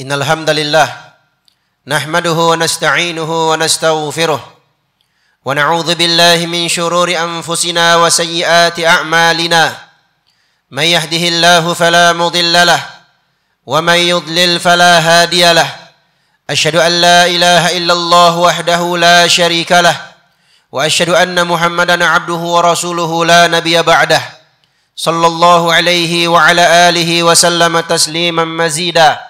إن الحمد لله نحمده ونستعينه ونستغفره ونعوذ بالله من شرور أنفسنا وسيئات أعمالنا من يهده الله فلا مضل له ومن يضلل فلا هادي له أشهد أن لا إله إلا الله وحده لا شريك له وأشهد أن محمدا عبده ورسوله لا نبي بعده صلى الله عليه وعلى آله وسلم تسليما مزيدا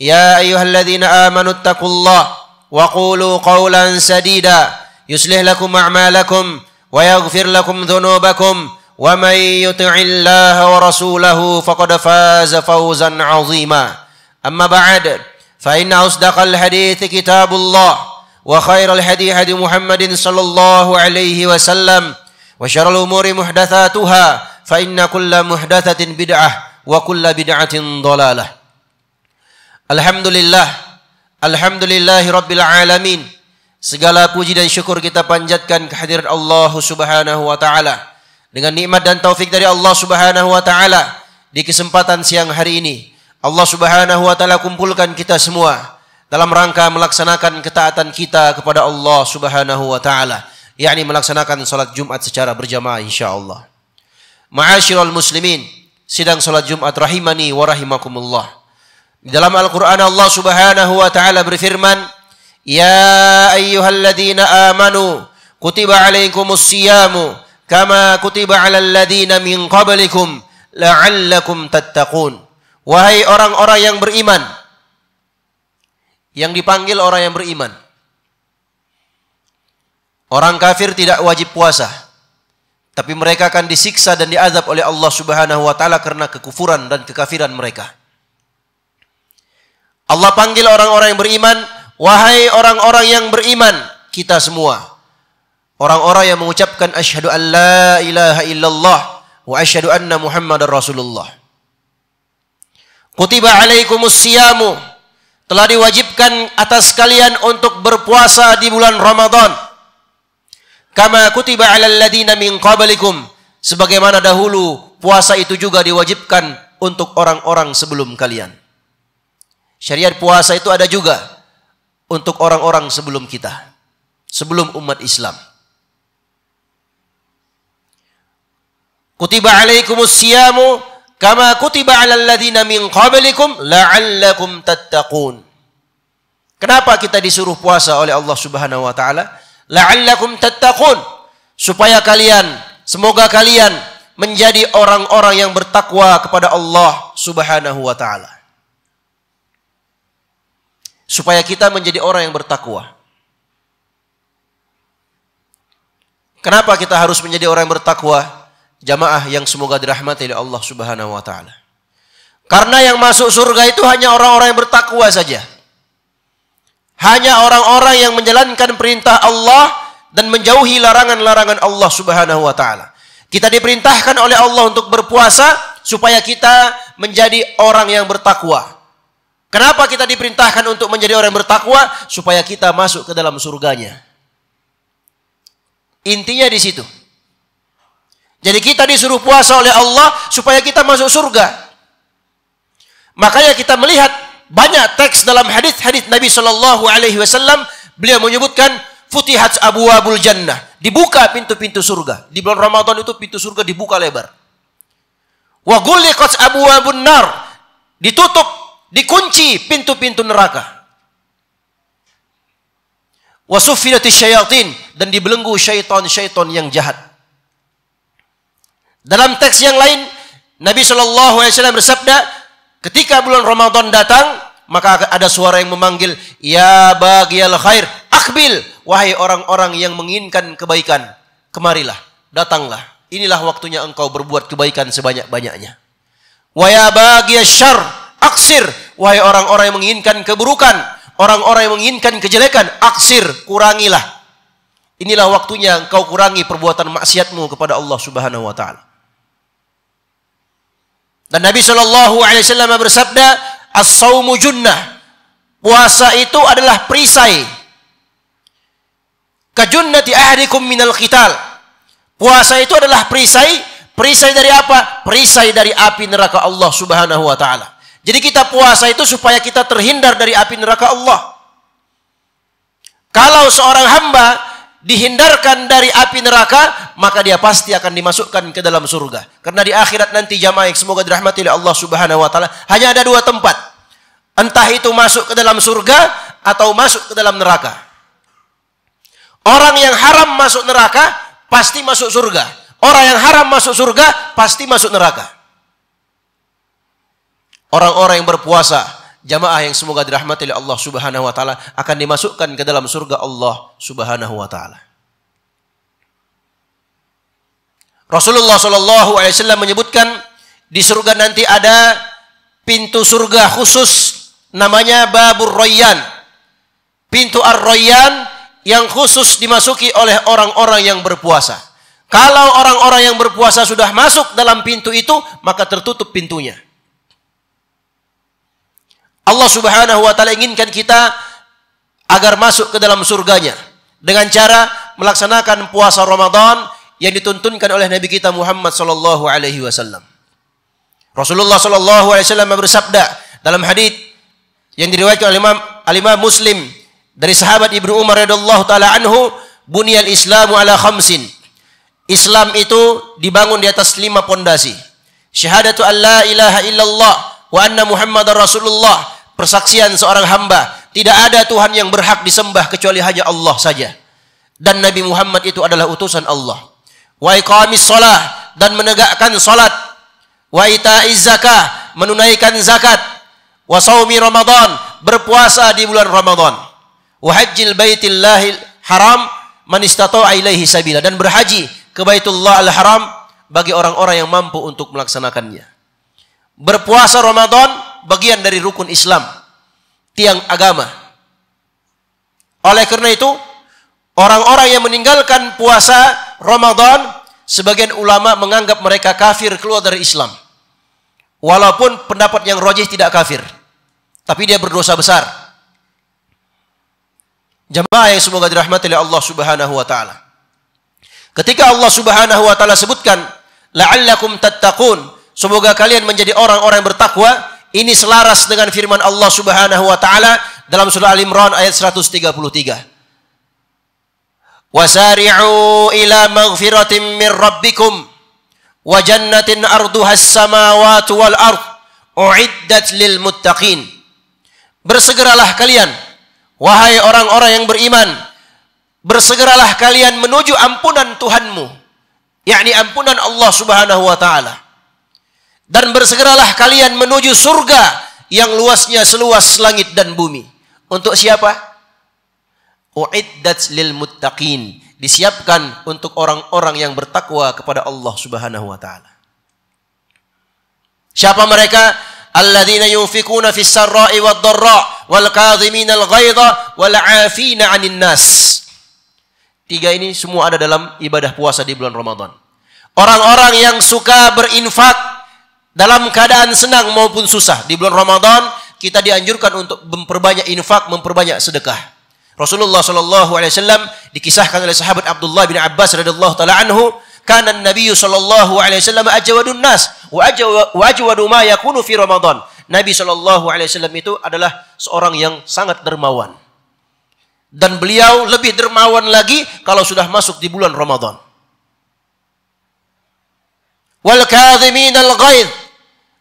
يا أيها الذين آمنوا اتقوا الله وقولوا قولا سديدا يصلح لكم أعمالكم ويغفر لكم ذنوبكم ومن يطع الله ورسوله فقد فاز فوزا عظيما أما بعد فإن أصدق الحديث كتاب الله وخير الحديث حديث محمد صلى الله عليه وسلم وشر الأمور محدثاتها فإن كل محدثة بدعة وكل بدعة ضلالة Alhamdulillah Alhamdulillahi Rabbil Alamin Segala puji dan syukur kita panjatkan kehadiran Allah Subhanahu Wa Ta'ala Dengan nikmat dan taufik dari Allah Subhanahu Wa Ta'ala Di kesempatan siang hari ini Allah Subhanahu Wa Ta'ala kumpulkan kita semua Dalam rangka melaksanakan ketaatan kita kepada Allah Subhanahu Wa Ta'ala yakni melaksanakan salat Jumat secara berjamaah insyaallah. Ma'asyiral muslimin, sidang salat Jumat rahimani wa rahimakumullah. Di dalam Al-Quran Allah subhanahu wa ta'ala berfirman, Ya ayyuhalladzina amanu, kutiba alaikumus siyamu, kama kutiba ala alladzina min qablikum, la'allakum tattaqun. Wahai orang-orang yang beriman, yang dipanggil orang yang beriman. Orang kafir tidak wajib puasa, tapi mereka akan disiksa dan diazab oleh Allah Subhanahu wa taala karena kekufuran dan kekafiran mereka. Allah panggil orang-orang yang beriman, wahai orang-orang yang beriman, kita semua. Orang-orang yang mengucapkan asyhadu an la ilaha illallah wa asyhadu anna muhammadar rasulullah. Kutiba alaikumus siyamu. Telah diwajibkan atas kalian untuk berpuasa di bulan Ramadan. Kama kutiba alal ladina min qablikum. Sebagaimana dahulu puasa itu juga diwajibkan untuk orang-orang sebelum kalian. Syariat puasa itu ada juga untuk orang-orang sebelum kita, sebelum umat Islam. Kutiba alaikumus siyamu kama kutiba alal ladzina min qablikum la'allakum tattaqun. Kenapa kita disuruh puasa oleh Allah Subhanahu wa taala? La'allakum tattaqun. Supaya kalian, semoga kalian menjadi orang-orang yang bertakwa kepada Allah Subhanahu wa taala supaya kita menjadi orang yang bertakwa. Kenapa kita harus menjadi orang yang bertakwa? Jamaah yang semoga dirahmati oleh Allah Subhanahu wa taala. Karena yang masuk surga itu hanya orang-orang yang bertakwa saja. Hanya orang-orang yang menjalankan perintah Allah dan menjauhi larangan-larangan Allah Subhanahu wa taala. Kita diperintahkan oleh Allah untuk berpuasa supaya kita menjadi orang yang bertakwa. Kenapa kita diperintahkan untuk menjadi orang yang bertakwa? Supaya kita masuk ke dalam surganya. Intinya di situ. Jadi kita disuruh puasa oleh Allah supaya kita masuk surga. Makanya kita melihat banyak teks dalam hadis-hadis Nabi Shallallahu Alaihi Wasallam beliau menyebutkan futihat abu abul jannah dibuka pintu-pintu surga di bulan Ramadan itu pintu surga dibuka lebar. Wa abu abun nar ditutup dikunci pintu-pintu neraka. Wasufilati syayatin dan dibelenggu syaitan-syaitan yang jahat. Dalam teks yang lain, Nabi Shallallahu Alaihi Wasallam bersabda, ketika bulan Ramadan datang, maka ada suara yang memanggil, Ya bagial khair, akbil, wahai orang-orang yang menginginkan kebaikan, kemarilah, datanglah. Inilah waktunya engkau berbuat kebaikan sebanyak-banyaknya. Wa ya bagial syar, aksir. Wahai orang-orang yang menginginkan keburukan, orang-orang yang menginginkan kejelekan, aksir, kurangilah. Inilah waktunya engkau kurangi perbuatan maksiatmu kepada Allah Subhanahu wa taala. Dan Nabi Shallallahu alaihi wasallam bersabda, "As-saumu junnah." Puasa itu adalah perisai. Kajunnati akhirikum minal qital. Puasa itu adalah perisai, perisai dari apa? Perisai dari api neraka Allah Subhanahu wa taala. Jadi kita puasa itu supaya kita terhindar dari api neraka Allah. Kalau seorang hamba dihindarkan dari api neraka, maka dia pasti akan dimasukkan ke dalam surga. Karena di akhirat nanti jamaah semoga dirahmati oleh Allah Subhanahu wa taala, hanya ada dua tempat. Entah itu masuk ke dalam surga atau masuk ke dalam neraka. Orang yang haram masuk neraka pasti masuk surga. Orang yang haram masuk surga pasti masuk neraka. Orang-orang yang berpuasa, jamaah yang semoga dirahmati oleh Allah Subhanahu wa taala akan dimasukkan ke dalam surga Allah Subhanahu wa taala. Rasulullah Shallallahu alaihi wasallam menyebutkan di surga nanti ada pintu surga khusus namanya Babur Royan. Pintu Ar-Royan yang khusus dimasuki oleh orang-orang yang berpuasa. Kalau orang-orang yang berpuasa sudah masuk dalam pintu itu, maka tertutup pintunya. Allah Subhanahu wa taala inginkan kita agar masuk ke dalam surganya dengan cara melaksanakan puasa Ramadan yang dituntunkan oleh Nabi kita Muhammad sallallahu alaihi wasallam. Rasulullah sallallahu alaihi wasallam bersabda dalam hadis yang diriwayatkan oleh Imam Al-Imam Muslim dari sahabat Ibnu Umar radhiyallahu taala anhu, "Bunyal Islamu ala khamsin." Islam itu dibangun di atas lima pondasi. Syahadatu an la ilaha illallah wa anna Muhammadar Rasulullah persaksian seorang hamba tidak ada Tuhan yang berhak disembah kecuali hanya Allah saja dan Nabi Muhammad itu adalah utusan Allah wa iqamis dan menegakkan salat wa ita'iz zakah menunaikan zakat wa saumi ramadan berpuasa di bulan Ramadan wa hajjil baitillahil haram man istata'a ilaihi sabila dan berhaji ke Baitullah al-Haram bagi orang-orang yang mampu untuk melaksanakannya. Berpuasa Ramadan bagian dari rukun Islam, tiang agama. Oleh karena itu, orang-orang yang meninggalkan puasa Ramadan, sebagian ulama menganggap mereka kafir keluar dari Islam. Walaupun pendapat yang rojih tidak kafir, tapi dia berdosa besar. Jemaah yang semoga dirahmati oleh Allah Subhanahu wa taala. Ketika Allah Subhanahu wa taala sebutkan la'allakum tattaqun, semoga kalian menjadi orang-orang yang bertakwa, ini selaras dengan firman Allah Subhanahu wa taala dalam surah Al-Imran ayat 133. Wasari'u ila maghfiratin min rabbikum wa jannatin arduha as-samawati wal ard uiddat lil muttaqin. Bersegeralah kalian wahai orang-orang yang beriman, bersegeralah kalian menuju ampunan Tuhanmu, yakni ampunan Allah Subhanahu wa taala dan bersegeralah kalian menuju surga yang luasnya seluas langit dan bumi. Untuk siapa? Uiddat lil muttaqin. Disiapkan untuk orang-orang yang bertakwa kepada Allah Subhanahu wa taala. Siapa mereka? Alladzina yunfikuna fis sarra'i wad dharra wal kadhimina al ghaidha wal 'afina 'anil nas. Tiga ini semua ada dalam ibadah puasa di bulan Ramadan. Orang-orang yang suka berinfak dalam keadaan senang maupun susah di bulan Ramadan kita dianjurkan untuk memperbanyak infak, memperbanyak sedekah. Rasulullah sallallahu alaihi wasallam dikisahkan oleh sahabat Abdullah bin Abbas radhiyallahu taala anhu, kana an sallallahu alaihi wasallam ajwadun nas wa ajwadu ma yakunu fi Ramadan. Nabi sallallahu alaihi wasallam itu adalah seorang yang sangat dermawan. Dan beliau lebih dermawan lagi kalau sudah masuk di bulan Ramadan. Wal kadhimin al-ghaidh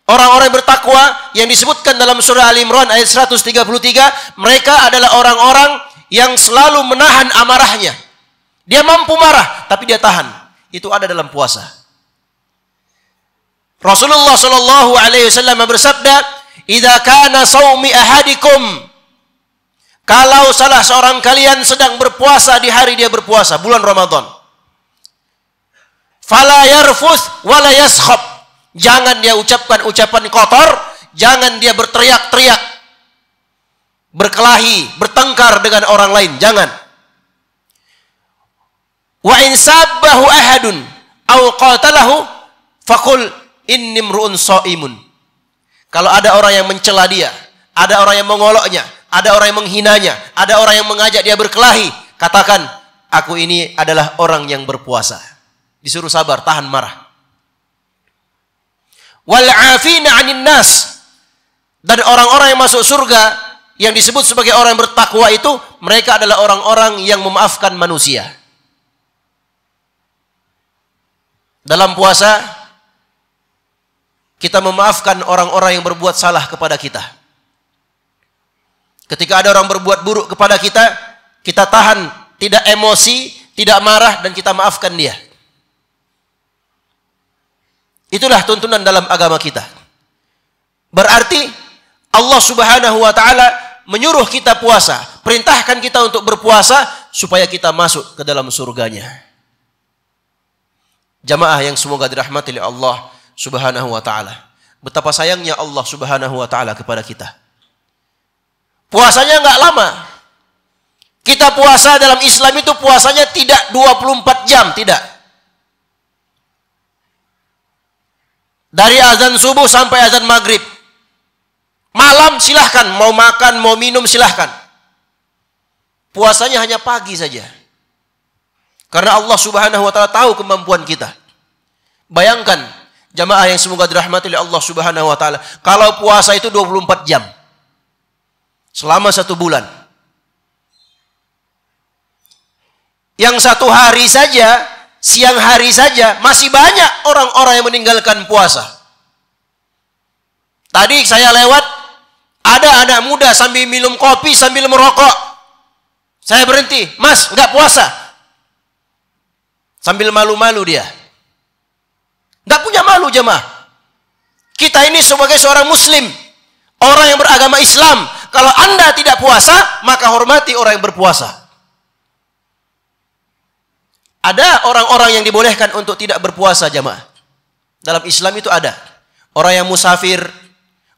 Orang-orang bertakwa yang disebutkan dalam surah Al Imran ayat 133, mereka adalah orang-orang yang selalu menahan amarahnya. Dia mampu marah, tapi dia tahan. Itu ada dalam puasa. Rasulullah Shallallahu Alaihi Wasallam bersabda, "Ida kana saumi ahadikum." Kalau salah seorang kalian sedang berpuasa di hari dia berpuasa, bulan Ramadan. Fala yarfuth wala yaskhab. Jangan dia ucapkan ucapan kotor, jangan dia berteriak-teriak, berkelahi, bertengkar dengan orang lain, jangan. Wa in sabbahu ahadun aw qatalahu faqul inni mru'un soimun. Kalau ada orang yang mencela dia, ada orang yang mengoloknya, ada orang yang menghinanya, ada orang yang mengajak dia berkelahi, katakan, aku ini adalah orang yang berpuasa. Disuruh sabar, tahan marah wal afina 'anil nas. Dan orang-orang yang masuk surga yang disebut sebagai orang yang bertakwa itu mereka adalah orang-orang yang memaafkan manusia. Dalam puasa kita memaafkan orang-orang yang berbuat salah kepada kita. Ketika ada orang berbuat buruk kepada kita, kita tahan, tidak emosi, tidak marah dan kita maafkan dia. Itulah tuntunan dalam agama kita. Berarti Allah Subhanahu wa taala menyuruh kita puasa, perintahkan kita untuk berpuasa supaya kita masuk ke dalam surganya. Jamaah yang semoga dirahmati oleh Allah Subhanahu wa taala. Betapa sayangnya Allah Subhanahu wa taala kepada kita. Puasanya enggak lama. Kita puasa dalam Islam itu puasanya tidak 24 jam, tidak. Dari azan subuh sampai azan maghrib. Malam silahkan, mau makan, mau minum silahkan. Puasanya hanya pagi saja. Karena Allah subhanahu wa ta'ala tahu kemampuan kita. Bayangkan, jamaah yang semoga dirahmati oleh Allah subhanahu wa ta'ala. Kalau puasa itu 24 jam. Selama satu bulan. Yang satu hari saja siang hari saja masih banyak orang-orang yang meninggalkan puasa. Tadi saya lewat ada anak muda sambil minum kopi sambil merokok. Saya berhenti, Mas, nggak puasa. Sambil malu-malu dia. Nggak punya malu jemaah. Kita ini sebagai seorang muslim, orang yang beragama Islam, kalau Anda tidak puasa, maka hormati orang yang berpuasa. Ada orang-orang yang dibolehkan untuk tidak berpuasa jamaah. Dalam Islam itu ada. Orang yang musafir,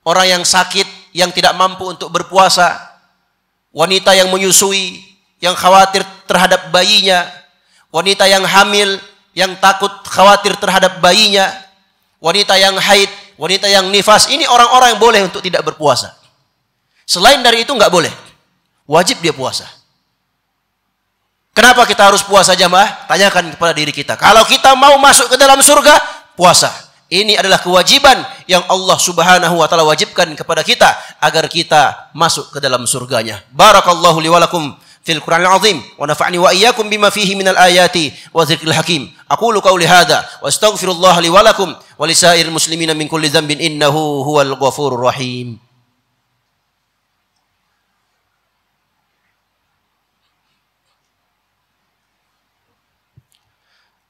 orang yang sakit, yang tidak mampu untuk berpuasa, wanita yang menyusui, yang khawatir terhadap bayinya, wanita yang hamil, yang takut khawatir terhadap bayinya, wanita yang haid, wanita yang nifas. Ini orang-orang yang boleh untuk tidak berpuasa. Selain dari itu nggak boleh. Wajib dia puasa. Kenapa kita harus puasa jamaah? Tanyakan kepada diri kita. Kalau kita mau masuk ke dalam surga, puasa. Ini adalah kewajiban yang Allah Subhanahu wa taala wajibkan kepada kita agar kita masuk ke dalam surganya. Barakallahu liwalakum fil Qur'an al azim wa nafa'ni wa iyyakum bima fihi minal ayati wa dzikril hakim. Aku lukau lihada wa astaghfirullah liwalakum wa lisair muslimina min kulli zambin. innahu huwal ghafur rahim.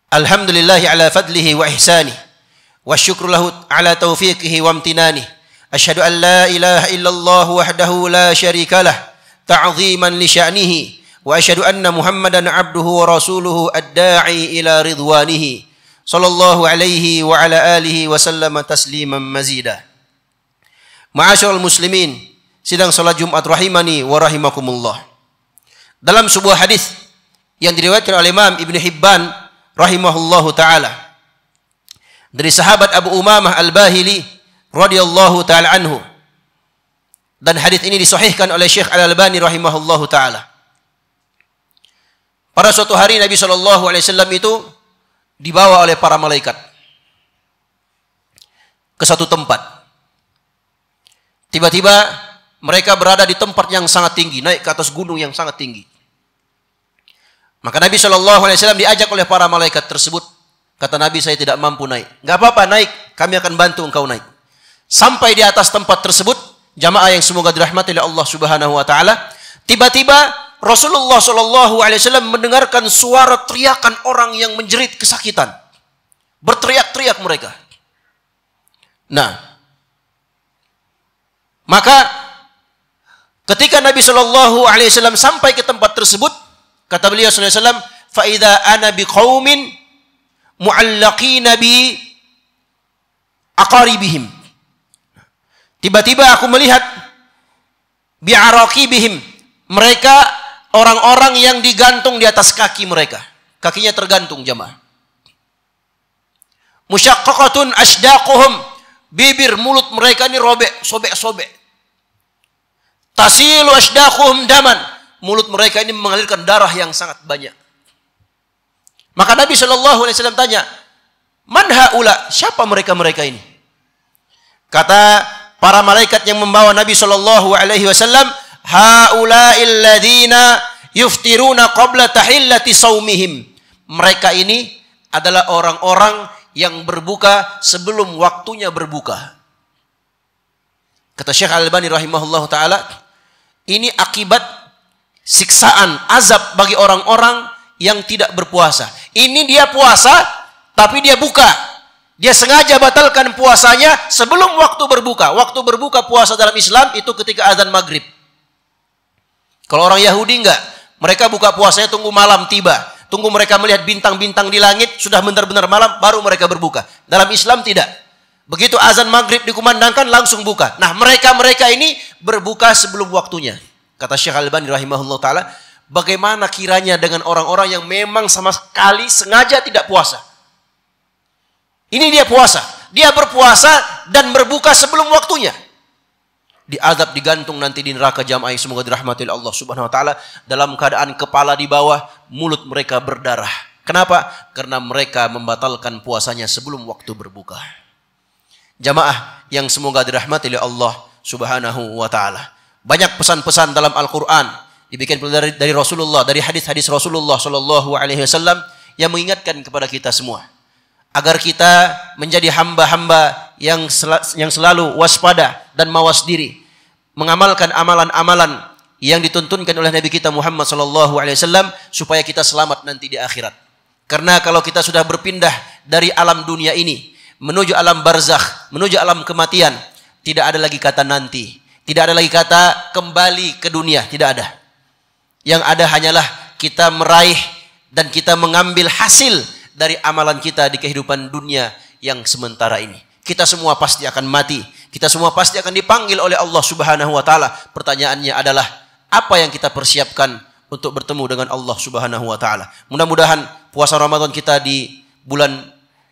Alhamdulillahi ala fadlihi wa ihsani wa syukru lahu ala taufiqihi wa amtinani asyhadu an la ilaha illallah wahdahu la syarikalah ta'dhiman li sya'nihi wa asyhadu anna muhammadan abduhu wa rasuluhu ad-da'i ila ridwanihi sallallahu alaihi wa ala alihi wa sallama tasliman mazida Ma'asyiral muslimin sidang salat Jumat rahimani wa rahimakumullah Dalam sebuah hadis yang diriwayatkan oleh Imam Ibn Hibban Rahimahullah taala dari sahabat Abu Umamah Al-Bahili radhiyallahu taala anhu dan hadis ini disahihkan oleh Syekh Al-Albani Rahimahullah taala pada suatu hari Nabi saw itu dibawa oleh para malaikat ke satu tempat tiba-tiba mereka berada di tempat yang sangat tinggi naik ke atas gunung yang sangat tinggi maka Nabi Shallallahu Alaihi Wasallam diajak oleh para malaikat tersebut. Kata Nabi, saya tidak mampu naik. Gak apa-apa naik, kami akan bantu engkau naik. Sampai di atas tempat tersebut, jamaah yang semoga dirahmati oleh Allah Subhanahu Wa Taala, tiba-tiba Rasulullah Shallallahu Alaihi Wasallam mendengarkan suara teriakan orang yang menjerit kesakitan, berteriak-teriak mereka. Nah, maka ketika Nabi Shallallahu Alaihi Wasallam sampai ke tempat tersebut, Kata beliau sallallahu alaihi wasallam, "Fa idza ana biqaumin mu'allaqina bi aqaribihim." Tiba-tiba aku melihat bihim. mereka orang-orang yang digantung di atas kaki mereka. Kakinya tergantung jemaah. Musyaqqaqatun asdaquhum bibir mulut mereka ini robek sobek sobek tasilu asdaquhum daman mulut mereka ini mengalirkan darah yang sangat banyak. Maka Nabi Shallallahu Alaihi Wasallam tanya, manha ula siapa mereka mereka ini? Kata para malaikat yang membawa Nabi Shallallahu Alaihi Wasallam, haula illadina yuftiruna qabla tahillati saumihim. Mereka ini adalah orang-orang yang berbuka sebelum waktunya berbuka. Kata Syekh Al-Albani rahimahullah taala, ini akibat siksaan, azab bagi orang-orang yang tidak berpuasa. Ini dia puasa, tapi dia buka. Dia sengaja batalkan puasanya sebelum waktu berbuka. Waktu berbuka puasa dalam Islam itu ketika azan maghrib. Kalau orang Yahudi enggak, mereka buka puasanya tunggu malam tiba. Tunggu mereka melihat bintang-bintang di langit, sudah benar-benar malam, baru mereka berbuka. Dalam Islam tidak. Begitu azan maghrib dikumandangkan, langsung buka. Nah, mereka-mereka ini berbuka sebelum waktunya. Kata Syekh Al-Bani rahimahullah ta'ala, bagaimana kiranya dengan orang-orang yang memang sama sekali sengaja tidak puasa. Ini dia puasa. Dia berpuasa dan berbuka sebelum waktunya. Diadab digantung nanti di neraka jamai semoga dirahmati Allah Subhanahu wa taala dalam keadaan kepala di bawah, mulut mereka berdarah. Kenapa? Karena mereka membatalkan puasanya sebelum waktu berbuka. Jamaah yang semoga dirahmati oleh Allah Subhanahu wa taala. Banyak pesan-pesan dalam Al-Quran dibikin dari, dari Rasulullah, dari hadis-hadis Rasulullah Shallallahu Alaihi Wasallam yang mengingatkan kepada kita semua agar kita menjadi hamba-hamba yang sel yang selalu waspada dan mawas diri, mengamalkan amalan-amalan yang dituntunkan oleh Nabi kita Muhammad Shallallahu Alaihi Wasallam supaya kita selamat nanti di akhirat. Karena kalau kita sudah berpindah dari alam dunia ini menuju alam barzakh, menuju alam kematian, tidak ada lagi kata nanti. Tidak ada lagi kata kembali ke dunia, tidak ada. Yang ada hanyalah kita meraih dan kita mengambil hasil dari amalan kita di kehidupan dunia yang sementara ini. Kita semua pasti akan mati. Kita semua pasti akan dipanggil oleh Allah Subhanahu wa taala. Pertanyaannya adalah apa yang kita persiapkan untuk bertemu dengan Allah Subhanahu wa taala. Mudah-mudahan puasa Ramadan kita di bulan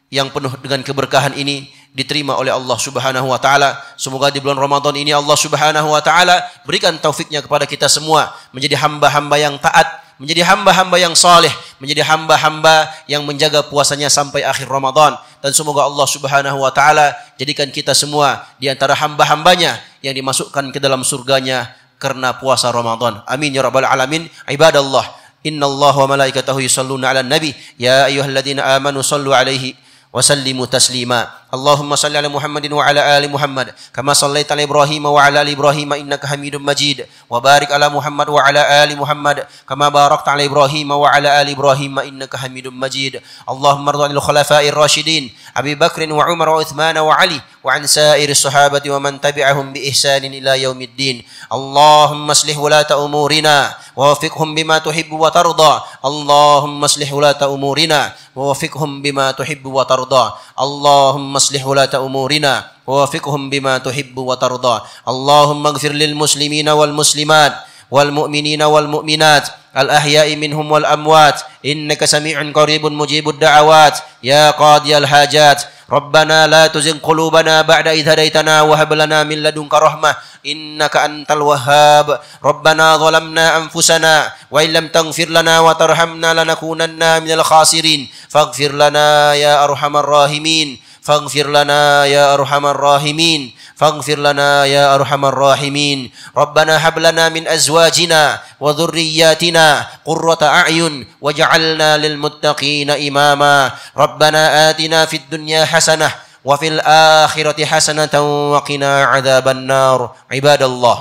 yang penuh dengan keberkahan ini diterima oleh Allah Subhanahu wa taala. Semoga di bulan Ramadan ini Allah Subhanahu wa taala berikan taufiknya kepada kita semua menjadi hamba-hamba yang taat, menjadi hamba-hamba yang saleh, menjadi hamba-hamba yang menjaga puasanya sampai akhir Ramadan dan semoga Allah Subhanahu wa taala jadikan kita semua di antara hamba-hambanya yang dimasukkan ke dalam surganya karena puasa Ramadan. Amin ya rabbal alamin. Ibadallah, Allah wa malaikatahu yusalluna Ala nabi. Ya ayyuhalladzina amanu sallu 'alaihi wa sallimu taslima. اللهم صل على محمد وعلى ال محمد كما صليت على ابراهيم وعلى ال ابراهيم انك حميد مجيد وبارك على محمد وعلى ال محمد كما باركت على ابراهيم وعلى ال ابراهيم انك حميد مجيد اللهم ارض عن الخلفاء الراشدين ابي بكر وعمر وعثمان وعلي وعن سائر الصحابه ومن تبعهم باحسان الى يوم الدين اللهم اصلح ولاه امورنا ووفقهم بما تحب وترضى اللهم اصلح ولاه امورنا ووفقهم بما تحب وترضى اللهم وأصلح ولاة أمورنا ووفقهم بما تحب وترضى اللهم اغفر للمسلمين والمسلمات والمؤمنين والمؤمنات الأحياء منهم والأموات إنك سميع قريب مجيب الدعوات يا قاضي الحاجات ربنا لا تزغ قلوبنا بعد إذ هديتنا وهب لنا من لدنك رحمة إنك أنت الوهاب ربنا ظلمنا أنفسنا وإن لم تغفر لنا وترحمنا لنكونن من الخاسرين فاغفر لنا يا أرحم الراحمين فاغفر لنا يا أرحم الراحمين فاغفر لنا يا أرحم الراحمين ربنا هب لنا من أزواجنا وذرياتنا قرة أعين واجعلنا للمتقين إماما ربنا آتنا في الدنيا حسنة وفي الآخرة حسنة وقنا عذاب النار عباد الله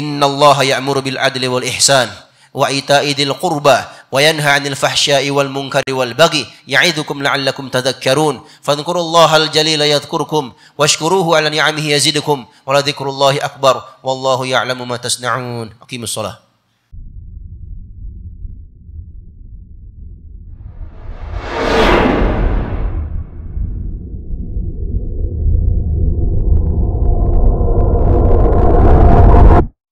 إن الله يأمر بالعدل والإحسان وإيتاء ذي القربى وينهى عن الفحشاء والمنكر والبغي يعظكم لعلكم تذكرون فاذكروا الله الجليل يذكركم واشكروه على نعمه يزدكم ولذكر الله أكبر والله يعلم ما تصنعون أقيموا الصلاة